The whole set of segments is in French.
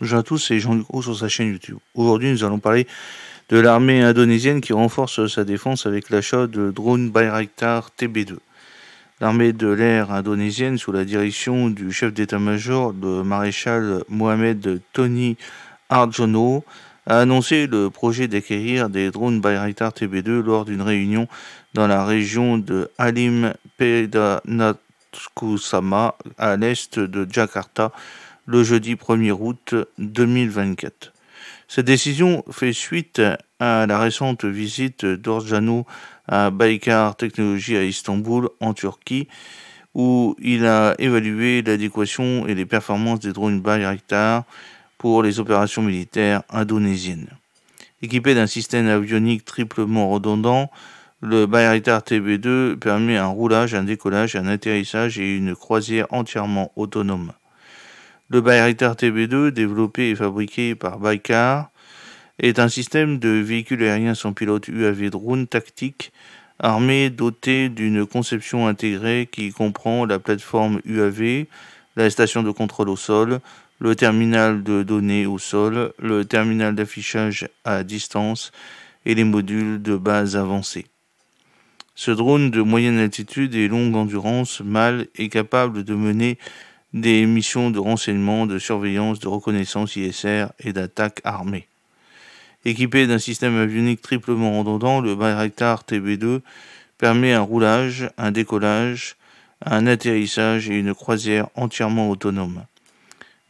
Bonjour à tous, c'est Jean Ducrot sur sa chaîne YouTube. Aujourd'hui, nous allons parler de l'armée indonésienne qui renforce sa défense avec l'achat de drones Bayraktar TB2. L'armée de l'air indonésienne, sous la direction du chef d'état-major, le maréchal Mohamed Tony Arjono, a annoncé le projet d'acquérir des drones Bayraktar TB2 lors d'une réunion dans la région de Halim Pedanatkusama à l'est de Jakarta le jeudi 1er août 2024. Cette décision fait suite à la récente visite d'Orjano à Baykar Technologies à Istanbul, en Turquie, où il a évalué l'adéquation et les performances des drones Bayraktar pour les opérations militaires indonésiennes. Équipé d'un système avionique triplement redondant, le Bayraktar TB2 permet un roulage, un décollage, un atterrissage et une croisière entièrement autonome. Le Bayraktar TB2, développé et fabriqué par Baykar, est un système de véhicule aérien sans pilote UAV drone tactique armé doté d'une conception intégrée qui comprend la plateforme UAV, la station de contrôle au sol, le terminal de données au sol, le terminal d'affichage à distance et les modules de base avancée. Ce drone de moyenne altitude et longue endurance mâle est capable de mener des missions de renseignement, de surveillance, de reconnaissance ISR et d'attaque armée. Équipé d'un système avionique triplement redondant, le Bayraktar TB2 permet un roulage, un décollage, un atterrissage et une croisière entièrement autonome.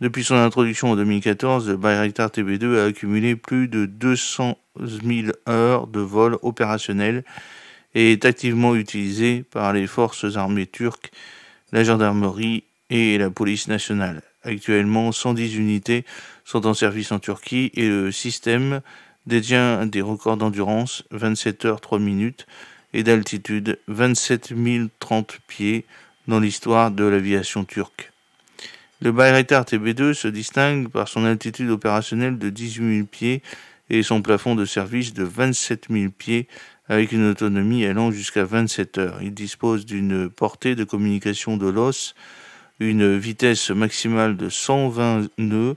Depuis son introduction en 2014, le Bayraktar TB2 a accumulé plus de 200 000 heures de vol opérationnel et est activement utilisé par les forces armées turques, la gendarmerie et la police nationale. Actuellement, 110 unités sont en service en Turquie et le système détient des records d'endurance 27 h 3 minutes et d'altitude 27 030 pieds dans l'histoire de l'aviation turque. Le Bayraktar TB2 se distingue par son altitude opérationnelle de 18 000 pieds et son plafond de service de 27 000 pieds avec une autonomie allant jusqu'à 27 heures. Il dispose d'une portée de communication de l'os une vitesse maximale de 120 nœuds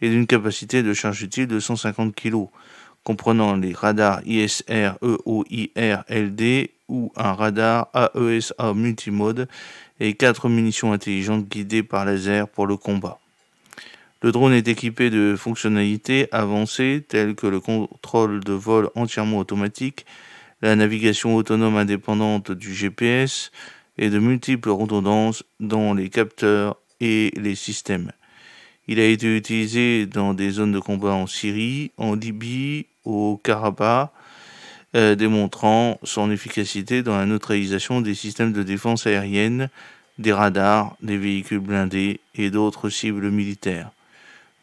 et d'une capacité de charge utile de 150 kg, comprenant les radars ISR, EOIR, LD ou un radar AESA e multimode et quatre munitions intelligentes guidées par laser pour le combat. Le drone est équipé de fonctionnalités avancées telles que le contrôle de vol entièrement automatique, la navigation autonome indépendante du GPS, et de multiples redondances dans les capteurs et les systèmes. Il a été utilisé dans des zones de combat en Syrie, en Libye, au Karabakh, euh, démontrant son efficacité dans la neutralisation des systèmes de défense aérienne, des radars, des véhicules blindés et d'autres cibles militaires.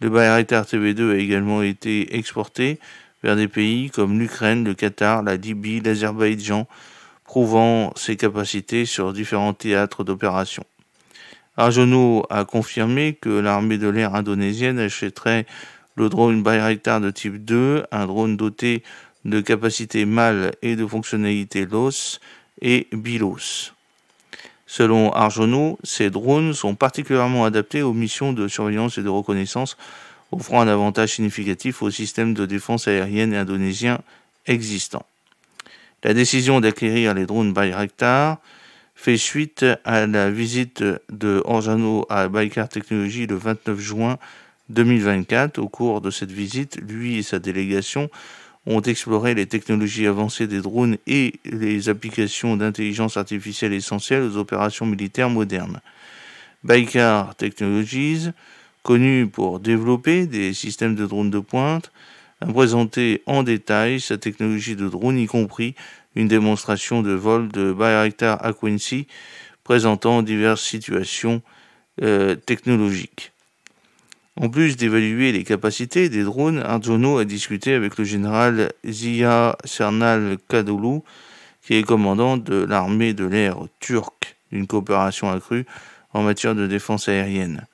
Le Bayraktar tb 2 a également été exporté vers des pays comme l'Ukraine, le Qatar, la Libye, l'Azerbaïdjan, prouvant ses capacités sur différents théâtres d'opération. Arjono a confirmé que l'armée de l'air indonésienne achèterait le drone Bayraktar de type 2, un drone doté de capacités mâles et de fonctionnalités LOS et BILOS. Selon Arjono, ces drones sont particulièrement adaptés aux missions de surveillance et de reconnaissance, offrant un avantage significatif au système de défense aérienne indonésien existant. La décision d'acquérir les drones Bayraktar fait suite à la visite de Orjano à Baykar Technologies le 29 juin 2024. Au cours de cette visite, lui et sa délégation ont exploré les technologies avancées des drones et les applications d'intelligence artificielle essentielles aux opérations militaires modernes. Baykar Technologies, connu pour développer des systèmes de drones de pointe, a présenté en détail sa technologie de drone, y compris une démonstration de vol de Bayraktar à Quincy, présentant diverses situations euh, technologiques. En plus d'évaluer les capacités des drones, Arzono a discuté avec le général Zia Sernal Kadoulou, qui est commandant de l'armée de l'air turque, d'une coopération accrue en matière de défense aérienne.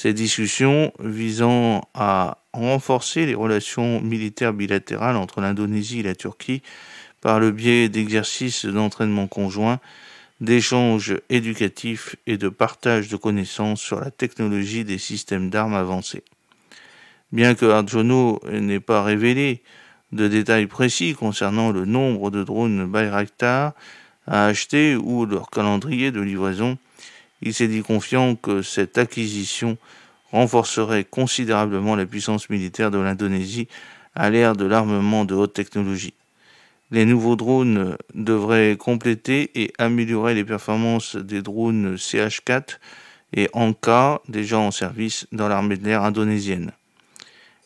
Ces discussions visant à renforcer les relations militaires bilatérales entre l'Indonésie et la Turquie par le biais d'exercices d'entraînement conjoint, d'échanges éducatifs et de partage de connaissances sur la technologie des systèmes d'armes avancés. Bien que Arjono n'ait pas révélé de détails précis concernant le nombre de drones Bayraktar à acheter ou leur calendrier de livraison, il s'est dit confiant que cette acquisition renforcerait considérablement la puissance militaire de l'Indonésie à l'ère de l'armement de haute technologie. Les nouveaux drones devraient compléter et améliorer les performances des drones CH-4 et Anka déjà en service dans l'armée de l'air indonésienne.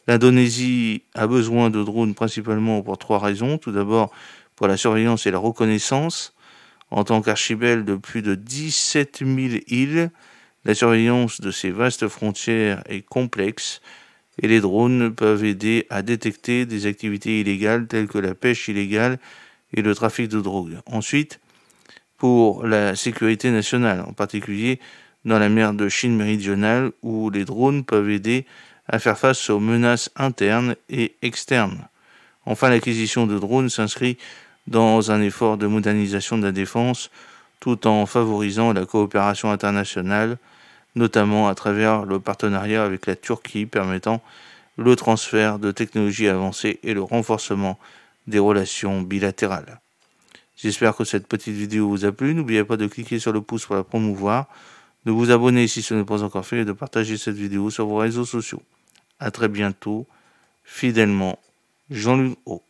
L'Indonésie a besoin de drones principalement pour trois raisons. Tout d'abord pour la surveillance et la reconnaissance. En tant qu'archipel de plus de 17 000 îles, la surveillance de ces vastes frontières est complexe et les drones peuvent aider à détecter des activités illégales telles que la pêche illégale et le trafic de drogue. Ensuite, pour la sécurité nationale, en particulier dans la mer de Chine méridionale où les drones peuvent aider à faire face aux menaces internes et externes. Enfin, l'acquisition de drones s'inscrit dans un effort de modernisation de la défense tout en favorisant la coopération internationale, notamment à travers le partenariat avec la Turquie permettant le transfert de technologies avancées et le renforcement des relations bilatérales. J'espère que cette petite vidéo vous a plu. N'oubliez pas de cliquer sur le pouce pour la promouvoir, de vous abonner si ce n'est pas encore fait et de partager cette vidéo sur vos réseaux sociaux. A très bientôt, fidèlement, Jean-Luc Haut.